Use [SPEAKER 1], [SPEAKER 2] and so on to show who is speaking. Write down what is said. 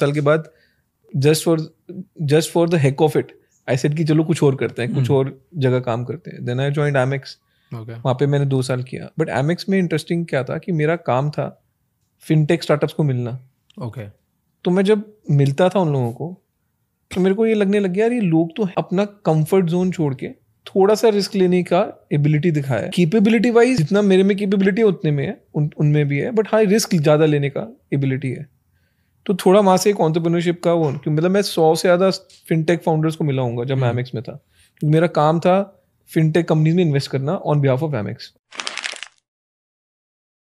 [SPEAKER 1] साल के बाद just for just for the heck of it I said कि चलो कुछ और करते हैं कुछ hmm. और जगह काम करते हैं देन आई ज्वाइंट एमेक्स वहाँ पे मैंने दो साल किया बट एमेक्स में इंटरेस्टिंग क्या था कि मेरा काम था फिनटेक स्टार्टअप्स को मिलना ओके तो मैं जब मिलता था उन लोगों को तो मेरे को ये लगने लग गया ये लोग तो अपना कंफर्ट जोन छोड़ के थोड़ा सा रिस्क लेने का एबिलिटी दिखाया है केपेबिलिटी वाइज जितना मेरे में केपेबिलिटी है उतने में है उन उनमें भी है बट हाँ रिस्क ज़्यादा लेने का एबिलिटी है तो थोड़ा वहाँ से एक ऑन्टरप्रनरशिप का वो मतलब मैं सौ से ज़्यादा फिनटेक फाउंडर्स को मिला हूँ जब मैमिक्स हम्म। में था मेरा काम था फिनटेक कंपनीज में इन्वेस्ट करना ऑन बिहाफ ऑफ एमएक्स